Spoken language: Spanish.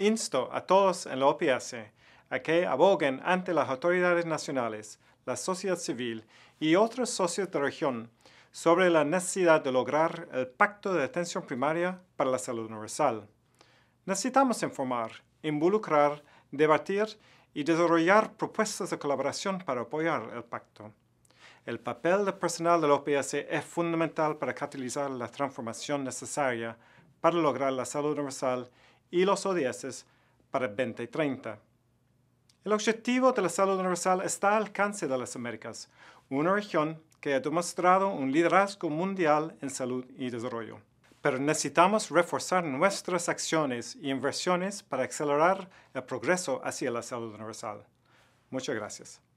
Insto a todos en la OPS a que aboguen ante las autoridades nacionales, la sociedad civil y otros socios de la región sobre la necesidad de lograr el Pacto de Atención Primaria para la Salud Universal. Necesitamos informar, involucrar, debatir y desarrollar propuestas de colaboración para apoyar el pacto. El papel del personal de la OPS es fundamental para catalizar la transformación necesaria para lograr la salud universal y los ODS para 2030. El objetivo de la salud universal está al alcance de las Américas, una región que ha demostrado un liderazgo mundial en salud y desarrollo. Pero necesitamos reforzar nuestras acciones y inversiones para acelerar el progreso hacia la salud universal. Muchas gracias.